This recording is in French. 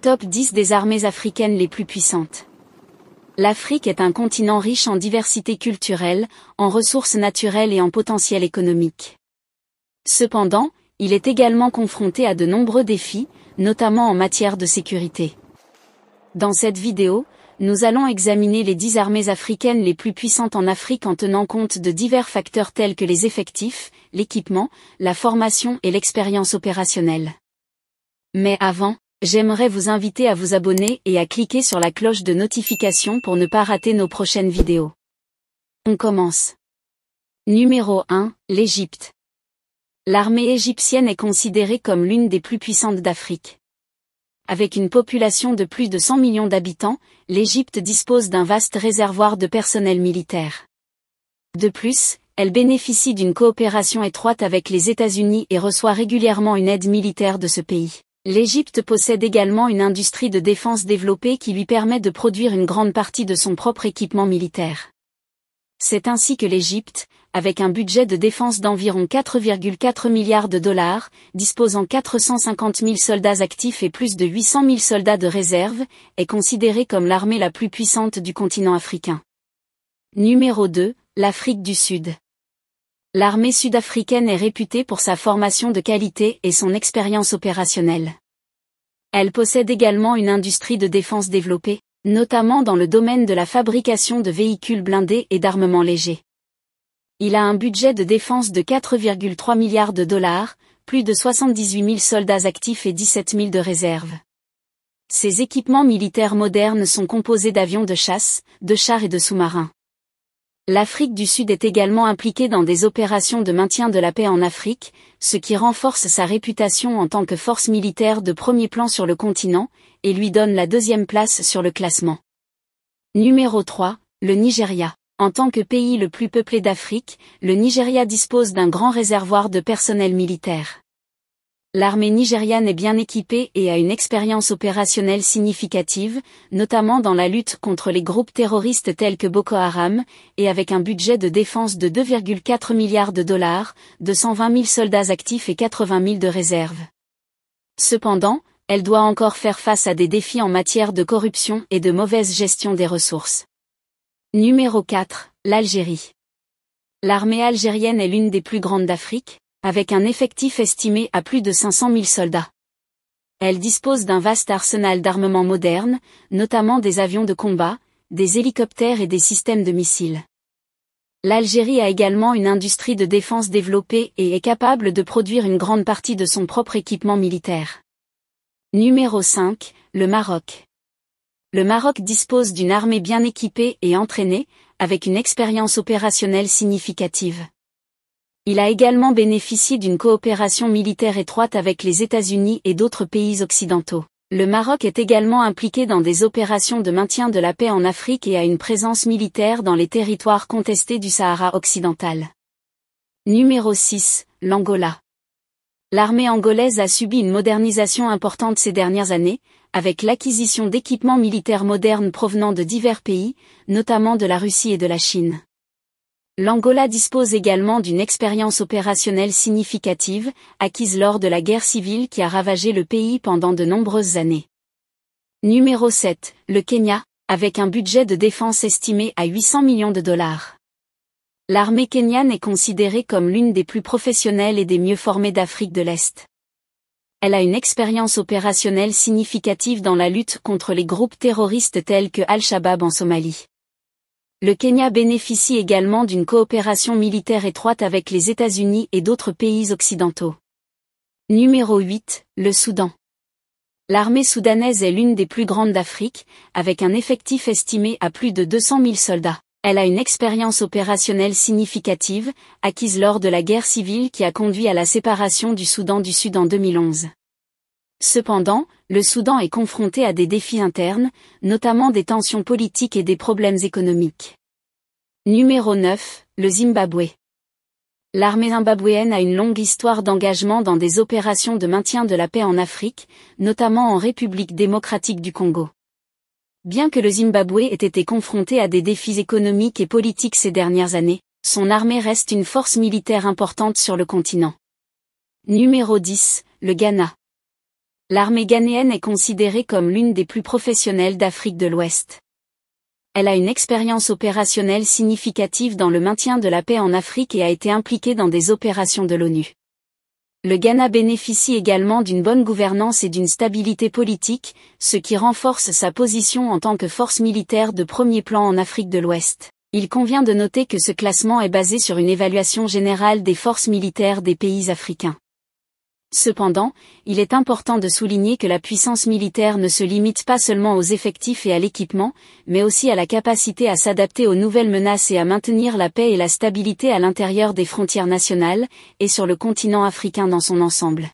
Top 10 des armées africaines les plus puissantes. L'Afrique est un continent riche en diversité culturelle, en ressources naturelles et en potentiel économique. Cependant, il est également confronté à de nombreux défis, notamment en matière de sécurité. Dans cette vidéo, nous allons examiner les 10 armées africaines les plus puissantes en Afrique en tenant compte de divers facteurs tels que les effectifs, l'équipement, la formation et l'expérience opérationnelle. Mais avant, J'aimerais vous inviter à vous abonner et à cliquer sur la cloche de notification pour ne pas rater nos prochaines vidéos. On commence. Numéro 1, l'Égypte. L'armée égyptienne est considérée comme l'une des plus puissantes d'Afrique. Avec une population de plus de 100 millions d'habitants, l'Égypte dispose d'un vaste réservoir de personnel militaire. De plus, elle bénéficie d'une coopération étroite avec les États-Unis et reçoit régulièrement une aide militaire de ce pays. L'Égypte possède également une industrie de défense développée qui lui permet de produire une grande partie de son propre équipement militaire. C'est ainsi que l'Égypte, avec un budget de défense d'environ 4,4 milliards de dollars, disposant 450 000 soldats actifs et plus de 800 000 soldats de réserve, est considérée comme l'armée la plus puissante du continent africain. Numéro 2, l'Afrique du Sud. L'armée sud-africaine est réputée pour sa formation de qualité et son expérience opérationnelle. Elle possède également une industrie de défense développée, notamment dans le domaine de la fabrication de véhicules blindés et d'armements légers. Il a un budget de défense de 4,3 milliards de dollars, plus de 78 000 soldats actifs et 17 000 de réserve. Ses équipements militaires modernes sont composés d'avions de chasse, de chars et de sous-marins. L'Afrique du Sud est également impliquée dans des opérations de maintien de la paix en Afrique, ce qui renforce sa réputation en tant que force militaire de premier plan sur le continent, et lui donne la deuxième place sur le classement. Numéro 3, le Nigeria. En tant que pays le plus peuplé d'Afrique, le Nigeria dispose d'un grand réservoir de personnel militaire. L'armée nigériane est bien équipée et a une expérience opérationnelle significative, notamment dans la lutte contre les groupes terroristes tels que Boko Haram, et avec un budget de défense de 2,4 milliards de dollars, 220 000 soldats actifs et 80 000 de réserve. Cependant, elle doit encore faire face à des défis en matière de corruption et de mauvaise gestion des ressources. Numéro 4. L'Algérie. L'armée algérienne est l'une des plus grandes d'Afrique, avec un effectif estimé à plus de 500 000 soldats. Elle dispose d'un vaste arsenal d'armements modernes, notamment des avions de combat, des hélicoptères et des systèmes de missiles. L'Algérie a également une industrie de défense développée et est capable de produire une grande partie de son propre équipement militaire. Numéro 5, le Maroc. Le Maroc dispose d'une armée bien équipée et entraînée, avec une expérience opérationnelle significative. Il a également bénéficié d'une coopération militaire étroite avec les États-Unis et d'autres pays occidentaux. Le Maroc est également impliqué dans des opérations de maintien de la paix en Afrique et a une présence militaire dans les territoires contestés du Sahara occidental. Numéro 6. L'Angola. L'armée angolaise a subi une modernisation importante ces dernières années, avec l'acquisition d'équipements militaires modernes provenant de divers pays, notamment de la Russie et de la Chine. L'Angola dispose également d'une expérience opérationnelle significative, acquise lors de la guerre civile qui a ravagé le pays pendant de nombreuses années. Numéro 7, le Kenya, avec un budget de défense estimé à 800 millions de dollars. L'armée kenyane est considérée comme l'une des plus professionnelles et des mieux formées d'Afrique de l'Est. Elle a une expérience opérationnelle significative dans la lutte contre les groupes terroristes tels que Al-Shabaab en Somalie. Le Kenya bénéficie également d'une coopération militaire étroite avec les États-Unis et d'autres pays occidentaux. Numéro 8. Le Soudan. L'armée soudanaise est l'une des plus grandes d'Afrique, avec un effectif estimé à plus de 200 000 soldats. Elle a une expérience opérationnelle significative, acquise lors de la guerre civile qui a conduit à la séparation du Soudan du Sud en 2011. Cependant, le Soudan est confronté à des défis internes, notamment des tensions politiques et des problèmes économiques. Numéro 9, le Zimbabwe. L'armée zimbabwéenne a une longue histoire d'engagement dans des opérations de maintien de la paix en Afrique, notamment en République démocratique du Congo. Bien que le Zimbabwe ait été confronté à des défis économiques et politiques ces dernières années, son armée reste une force militaire importante sur le continent. Numéro 10, le Ghana. L'armée ghanéenne est considérée comme l'une des plus professionnelles d'Afrique de l'Ouest. Elle a une expérience opérationnelle significative dans le maintien de la paix en Afrique et a été impliquée dans des opérations de l'ONU. Le Ghana bénéficie également d'une bonne gouvernance et d'une stabilité politique, ce qui renforce sa position en tant que force militaire de premier plan en Afrique de l'Ouest. Il convient de noter que ce classement est basé sur une évaluation générale des forces militaires des pays africains. Cependant, il est important de souligner que la puissance militaire ne se limite pas seulement aux effectifs et à l'équipement, mais aussi à la capacité à s'adapter aux nouvelles menaces et à maintenir la paix et la stabilité à l'intérieur des frontières nationales, et sur le continent africain dans son ensemble.